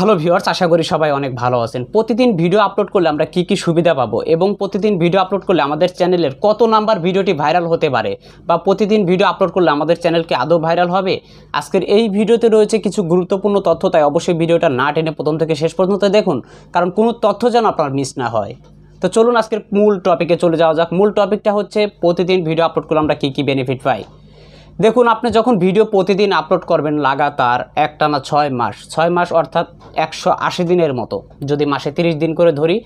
hello viewers আশা করি সবাই অনেক ভালো আছেন প্রতিদিন ভিডিও আপলোড করলে আমরা কি কি সুবিধা পাবো এবং প্রতিদিন ভিডিও আপলোড করলে আমাদের চ্যানেলের কত নাম্বার ভিডিওটি ভাইরাল হতে পারে বা প্রতিদিন ভিডিও আপলোড করলে আমাদের চ্যানেলকে আদৌ ভাইরাল হবে আজকের এই ভিডিওতে রয়েছে কিছু গুরুত্বপূর্ণ তথ্য তাই অবশ্যই ভিডিওটা না টেনে প্রথম থেকে শেষ পর্যন্ত দেখুন কারণ কোনো তথ্য যেন আপনার মিস না হয় তো চলুন আজকের মূল টপিকে চলে যাওয়া যাক মূল টপিকটা হচ্ছে প্রতিদিন ভিডিও আপলোড করলে আমরা কী কী বেনিফিট পাই দেখুন আপনি যখন ভিডিও প্রতিদিন আপলোড করবেন লাগাতার একটানা ছয় মাস ছয় মাস অর্থাৎ একশো দিনের মতো যদি মাসে 30 দিন করে ধরি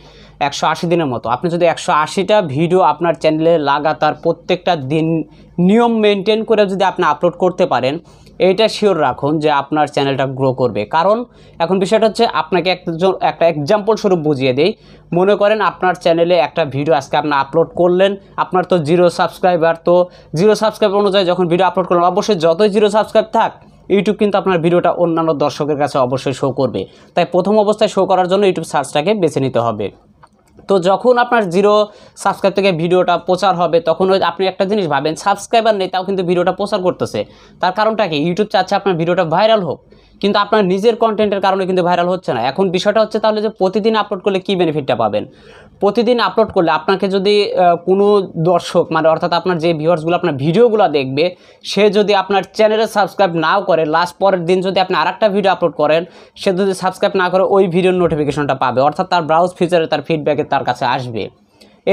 একশো আশি দিনের মতো আপনি যদি একশো আশিটা ভিডিও আপনার চ্যানেলে লাগাতার প্রত্যেকটা দিন নিয়ম মেনটেন করে যদি আপনি আপলোড করতে পারেন এইটা শিওর রাখুন যে আপনার চ্যানেলটা গ্রো করবে কারণ এখন বিষয়টা হচ্ছে আপনাকে একজন একটা এক্সাম্পল স্বরূপ বুঝিয়ে দেই মনে করেন আপনার চ্যানেলে একটা ভিডিও আজকে আপনি আপলোড করলেন আপনার তো জিরো সাবস্ক্রাইবার তো জিরো সাবস্ক্রাইবার অনুযায়ী যখন ভিডিও আপলোড করলেন অবশ্যই যতই জিরো সাবস্ক্রাইব থাক ইউটিউব কিন্তু আপনার ভিডিওটা অন্যান্য দর্শকের কাছে অবশ্যই শো করবে তাই প্রথম অবস্থায় শো করার জন্য ইউটিউব সার্চটাকে বেছে নিতে হবে তো যখন আপনার জিরো সাবস্ক্রাইব থেকে ভিডিওটা প্রচার হবে তখন আপনি একটা জিনিস ভাবেন সাবস্ক্রাইবার নেই তাও কিন্তু ভিডিওটা প্রচার করতেছে তার কারণটা কি ইউটিউব চাচ্ছে আপনার ভিডিওটা ভাইরাল হোক কিন্তু আপনার নিজের কন্টেন্টের কারণে কিন্তু ভাইরাল হচ্ছে না এখন বিষয়টা হচ্ছে তাহলে যে প্রতিদিন আপলোড করলে কী বেনিফিটটা পাবেন প্রতিদিন আপলোড করলে আপনাকে যদি কোনো দর্শক মানে অর্থাৎ আপনার যে ভিউয়ার্সগুলো আপনার ভিডিওগুলো দেখবে সে যদি আপনার চ্যানেলে সাবস্ক্রাইব নাও করে লাস্ট পরের দিন যদি আপনি আরেকটা ভিডিও আপলোড করেন সে যদি সাবস্ক্রাইব না করে ওই ভিডিওর নোটিফিকেশনটা পাবে অর্থাৎ তার ব্রাউজ ফিচারে তার ফিডব্যাকে তার কাছে আসবে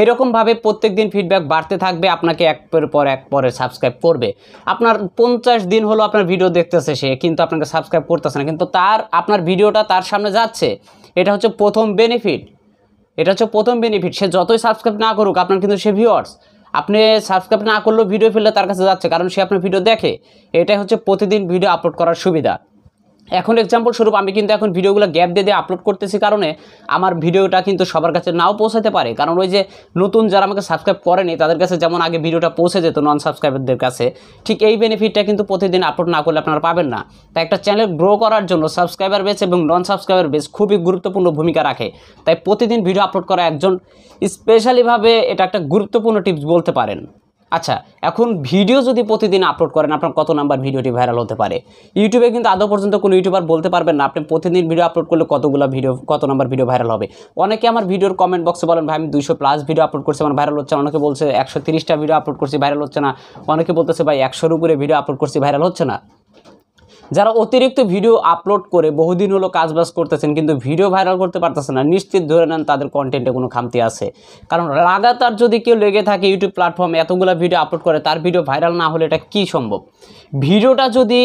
এরকমভাবে প্রত্যেক দিন ফিডব্যাক বাড়তে থাকবে আপনাকে এক পর এক পরে সাবস্ক্রাইব করবে আপনার পঞ্চাশ দিন হলো আপনার ভিডিও দেখতেছে সে কিন্তু আপনাকে সাবস্ক্রাইব করতেছে না কিন্তু তার আপনার ভিডিওটা তার সামনে যাচ্ছে এটা হচ্ছে প্রথম বেনিফিট এটা হচ্ছে প্রথম বেনিফিট সে যতই সাবস্ক্রাইব না করুক আপনার কিন্তু সে ভিউয়ার্স আপনি সাবস্ক্রাইব না করলেও ভিডিও ফেললে তার কাছে যাচ্ছে কারণ সে আপনার ভিডিও দেখে এটাই হচ্ছে প্রতিদিন ভিডিও আপলোড করার সুবিধা এখন এক্সাম্পল স্বরূপ আমি কিন্তু এখন ভিডিওগুলো গ্যাপ দিয়ে দিয়ে আপলোড করতেছি কারণে আমার ভিডিওটা কিন্তু সবার কাছে নাও পৌঁছাতে পারে কারণ ওই যে নতুন যারা আমাকে সাবস্ক্রাইব করেনি তাদের কাছে যেমন আগে ভিডিওটা পৌঁছে যেত নন সাবস্ক্রাইবারদের কাছে ঠিক এই বেনিফিটটা কিন্তু প্রতিদিন আপলোড না করলে আপনারা পাবেন না তাই একটা চ্যানেল গ্রো করার জন্য সাবস্ক্রাইবার বেস এবং নন সাবস্ক্রাইবার বেস খুবই গুরুত্বপূর্ণ ভূমিকা রাখে তাই প্রতিদিন ভিডিও আপলোড করা একজন স্পেশালিভাবে এটা একটা গুরুত্বপূর্ণ টিপস বলতে পারেন আচ্ছা এখন ভিডিও যদি প্রতিদিন আপলোড করেন আপনার কত নাম্বার ভিডিওটি ভাইরাল হতে পারে ইউটিউবে কিন্তু আদৌ পর্যন্ত কোনো ইউটিউবার বলতে পারবেন না আপনি প্রতিদিন ভিডিও আপলোড করলে কতগুলো ভিডিও কত নাম্বার ভিডিও ভাইরাল হবে অনেকে আমার ভিডিওর কমেন্ট বক্সে বলেন ভাই আমি দুশো প্লাস ভিডিও আপলোড করছি আমার ভাইরাল হচ্ছে অনেকে বলছে একশো তিরিশটা ভিডিও আপলোড করছি ভাইরাল হচ্ছে না অনেকে বলতেছে ভাই একশোর উপরে ভিডিও আপলোড করছি ভাইরাল হচ্ছে না যারা অতিরিক্ত ভিডিও আপলোড করে বহুদিন হলো কাজবাজ করতেছেন কিন্তু ভিডিও ভাইরাল করতে পারতেছেন না নিশ্চিত ধরে নেন তাদের কন্টেন্টে কোনো খামতি আছে কারণ লাগাতার যদি কেউ লেগে থাকে ইউটিউব প্ল্যাটফর্মে এতগুলো ভিডিও আপলোড করে তার ভিডিও ভাইরাল না হলে এটা কি সম্ভব ভিডিওটা যদি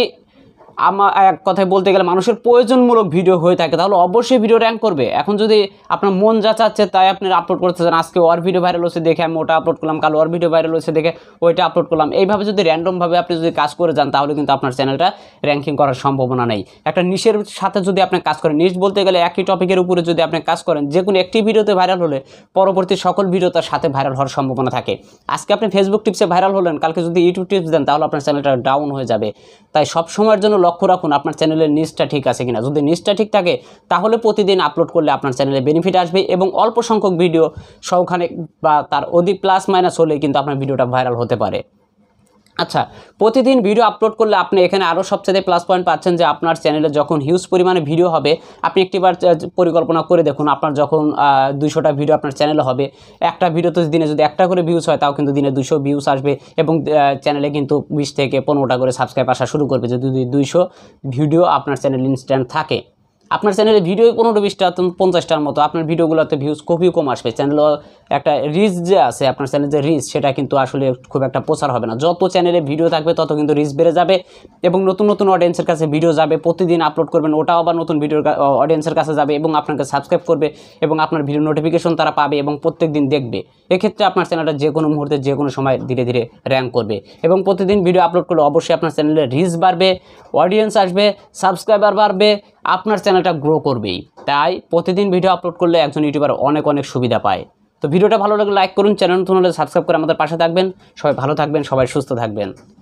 আমার এক কথায় বলতে গেলে মানুষের প্রয়োজনমূলক ভিডিও হয়ে থাকে তাহলে অবশ্যই ভিডিও র্যাঙ্ক করবে এখন যদি আপনার মন যা চাচ্ছে তাই আপনি আপলোড করতে চান আজকে ওর ভিডিও ভাইরাল হচ্ছে দেখে আমি ওটা আপলোড করলাম কাল ওর ভিডিও ভাইরাল হচ্ছে দেখে ওইটা আপলোড করলাম এইভাবে যদি র্যান্ডমভাবে আপনি যদি কাজ করে যান তাহলে কিন্তু আপনার চ্যানেলটা র্যাঙ্কিং করার সম্ভাবনা নেই একটা নিশের সাথে যদি আপনি কাজ করেন নিশ বলতে গেলে একই টপিকের উপরে যদি আপনি কাজ করেন যে কোনো একটি ভিডিওতে ভাইরাল হলে পরবর্তী সকল ভিডিও তার সাথে ভাইরাল হওয়ার সম্ভাবনা থাকে আজকে আপনি ফেসবুক টিপসে ভাইরাল হলেন কালকে যদি ইউটিউব টিপস দেন তাহলে আপনার চ্যানেলটা ডাউন হয়ে যাবে তাই সব সময়ের জন্য লক্ষ্য রাখুন আপনার চ্যানেলের নিচটা ঠিক আছে কিনা যদি নিচটা ঠিক থাকে তাহলে প্রতিদিন আপলোড করলে আপনার চ্যানেলে বেনিফিট আসবে এবং অল্প সংখ্যক ভিডিও সবখানে বা তার অধিক প্লাস মাইনাস হলে কিন্তু আপনার ভিডিওটা ভাইরাল হতে পারে আচ্ছা প্রতিদিন ভিডিও আপলোড করলে আপনি এখানে আরও সবচেয়ে প্লাস পয়েন্ট পাচ্ছেন যে আপনার চ্যানেলে যখন হিউজ পরিমাণে ভিডিও হবে আপনি একটিবার পরিকল্পনা করে দেখুন আপনার যখন দুশোটা ভিডিও আপনার চ্যানেলে হবে একটা ভিডিও তো দিনে যদি একটা করে ভিউজ হয় তাও কিন্তু দিনে দুশো ভিউজ আসবে এবং চ্যানেলে কিন্তু বিশ থেকে পনেরোটা করে সাবস্ক্রাইব আসা শুরু করবে যদি দুইশো ভিডিও আপনার চ্যানেল ইনস্ট্যান্ট থাকে আপনার চ্যানেলে ভিডিও পনেরো বিশটা পঞ্চাশটার মতো আপনার ভিডিওগুলোতে ভিউজ খুবই কম আসবে চ্যানেল একটা রিচ যে আছে আপনার চ্যানেল যে রিচ সেটা কিন্তু আসলে খুব একটা প্রচার হবে না যত চ্যানেলে ভিডিও থাকবে তত কিন্তু রিচ বেড়ে যাবে এবং নতুন নতুন অডিয়েন্সের কাছে ভিডিও যাবে প্রতিদিন আপলোড করবেন ওটাও আবার নতুন ভিডিওর অডিয়েন্সের কাছে যাবে এবং আপনাকে সাবস্ক্রাইব করবে এবং আপনার ভিডিও নোটিফিকেশন তারা পাবে এবং প্রত্যেক দিন দেখবে এক্ষেত্রে আপনার চ্যানেলটা যে কোনো মুহূর্তে যে কোনো সময় ধীরে ধীরে র্যাঙ্ক করবে এবং প্রতিদিন ভিডিও আপলোড করলে অবশ্যই আপনার চ্যানেলে রিচ বাড়বে অডিয়েন্স আসবে সাবস্ক্রাইবার বাড়বে আপনার চ্যানেলটা গ্রো করবেই তাই প্রতিদিন ভিডিও আপলোড করলে একজন ইউটিউবার অনেক অনেক সুবিধা পায় তো ভিডিওটা ভালো লাগলে লাইক করুন চ্যানেল নতুন হলে সাবস্ক্রাইব করে আমাদের পাশে থাকবেন সবাই ভালো থাকবেন সবাই সুস্থ থাকবেন